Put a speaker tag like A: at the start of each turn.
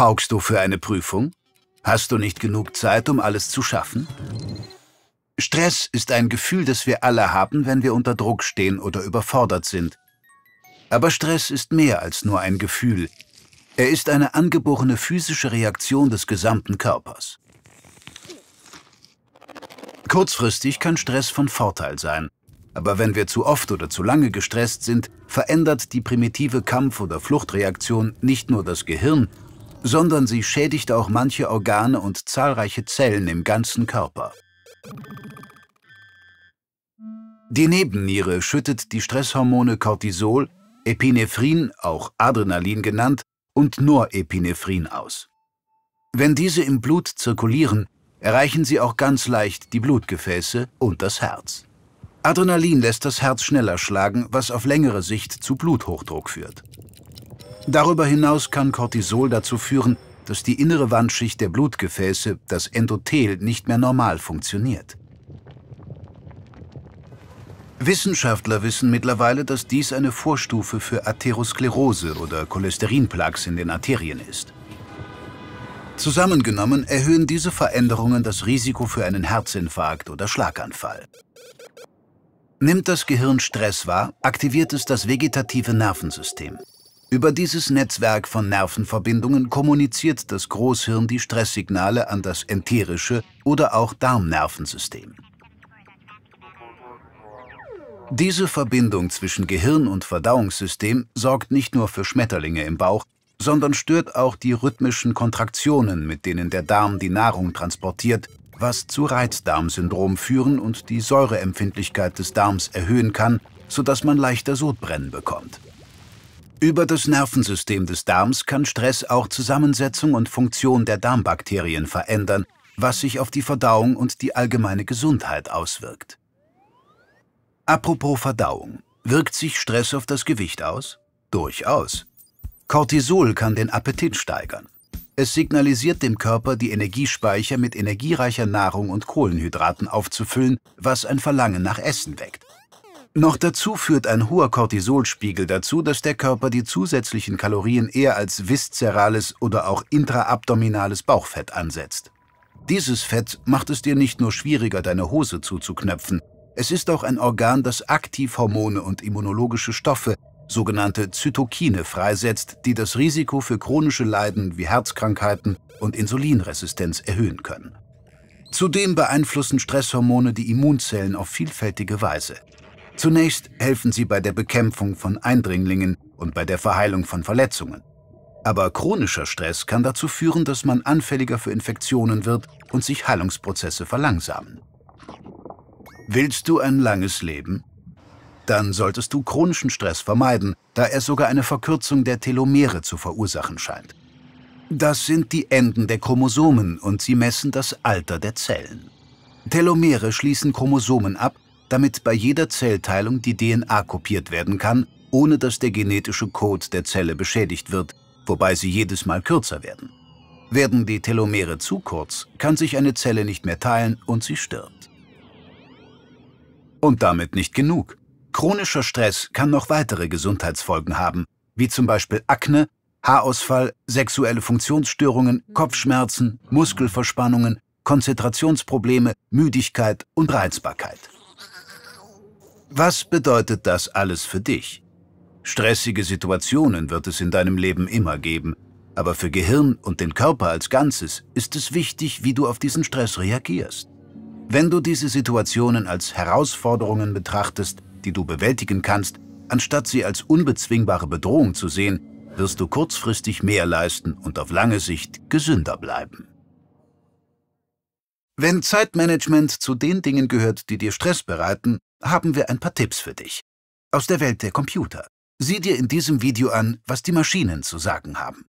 A: paugst du für eine Prüfung? Hast du nicht genug Zeit, um alles zu schaffen? Stress ist ein Gefühl, das wir alle haben, wenn wir unter Druck stehen oder überfordert sind. Aber Stress ist mehr als nur ein Gefühl. Er ist eine angeborene physische Reaktion des gesamten Körpers. Kurzfristig kann Stress von Vorteil sein. Aber wenn wir zu oft oder zu lange gestresst sind, verändert die primitive Kampf- oder Fluchtreaktion nicht nur das Gehirn, sondern sie schädigt auch manche Organe und zahlreiche Zellen im ganzen Körper. Die Nebenniere schüttet die Stresshormone Cortisol, Epinephrin, auch Adrenalin genannt, und Norepinephrin aus. Wenn diese im Blut zirkulieren, erreichen sie auch ganz leicht die Blutgefäße und das Herz. Adrenalin lässt das Herz schneller schlagen, was auf längere Sicht zu Bluthochdruck führt. Darüber hinaus kann Cortisol dazu führen, dass die innere Wandschicht der Blutgefäße, das Endothel, nicht mehr normal funktioniert. Wissenschaftler wissen mittlerweile, dass dies eine Vorstufe für Atherosklerose oder Cholesterinplaques in den Arterien ist. Zusammengenommen erhöhen diese Veränderungen das Risiko für einen Herzinfarkt oder Schlaganfall. Nimmt das Gehirn Stress wahr, aktiviert es das vegetative Nervensystem. Über dieses Netzwerk von Nervenverbindungen kommuniziert das Großhirn die Stresssignale an das enterische oder auch Darmnervensystem. Diese Verbindung zwischen Gehirn und Verdauungssystem sorgt nicht nur für Schmetterlinge im Bauch, sondern stört auch die rhythmischen Kontraktionen, mit denen der Darm die Nahrung transportiert, was zu Reizdarmsyndrom führen und die Säureempfindlichkeit des Darms erhöhen kann, sodass man leichter Sodbrennen bekommt. Über das Nervensystem des Darms kann Stress auch Zusammensetzung und Funktion der Darmbakterien verändern, was sich auf die Verdauung und die allgemeine Gesundheit auswirkt. Apropos Verdauung. Wirkt sich Stress auf das Gewicht aus? Durchaus. Cortisol kann den Appetit steigern. Es signalisiert dem Körper, die Energiespeicher mit energiereicher Nahrung und Kohlenhydraten aufzufüllen, was ein Verlangen nach Essen weckt. Noch dazu führt ein hoher Cortisolspiegel dazu, dass der Körper die zusätzlichen Kalorien eher als viszerales oder auch intraabdominales Bauchfett ansetzt. Dieses Fett macht es dir nicht nur schwieriger, deine Hose zuzuknöpfen, es ist auch ein Organ, das Aktivhormone und immunologische Stoffe, sogenannte Zytokine, freisetzt, die das Risiko für chronische Leiden wie Herzkrankheiten und Insulinresistenz erhöhen können. Zudem beeinflussen Stresshormone die Immunzellen auf vielfältige Weise. Zunächst helfen sie bei der Bekämpfung von Eindringlingen und bei der Verheilung von Verletzungen. Aber chronischer Stress kann dazu führen, dass man anfälliger für Infektionen wird und sich Heilungsprozesse verlangsamen. Willst du ein langes Leben? Dann solltest du chronischen Stress vermeiden, da er sogar eine Verkürzung der Telomere zu verursachen scheint. Das sind die Enden der Chromosomen und sie messen das Alter der Zellen. Telomere schließen Chromosomen ab damit bei jeder Zellteilung die DNA kopiert werden kann, ohne dass der genetische Code der Zelle beschädigt wird, wobei sie jedes Mal kürzer werden. Werden die Telomere zu kurz, kann sich eine Zelle nicht mehr teilen und sie stirbt. Und damit nicht genug. Chronischer Stress kann noch weitere Gesundheitsfolgen haben, wie zum Beispiel Akne, Haarausfall, sexuelle Funktionsstörungen, Kopfschmerzen, Muskelverspannungen, Konzentrationsprobleme, Müdigkeit und Reizbarkeit. Was bedeutet das alles für dich? Stressige Situationen wird es in deinem Leben immer geben, aber für Gehirn und den Körper als Ganzes ist es wichtig, wie du auf diesen Stress reagierst. Wenn du diese Situationen als Herausforderungen betrachtest, die du bewältigen kannst, anstatt sie als unbezwingbare Bedrohung zu sehen, wirst du kurzfristig mehr leisten und auf lange Sicht gesünder bleiben. Wenn Zeitmanagement zu den Dingen gehört, die dir Stress bereiten, haben wir ein paar Tipps für dich. Aus der Welt der Computer. Sieh dir in diesem Video an, was die Maschinen zu sagen haben.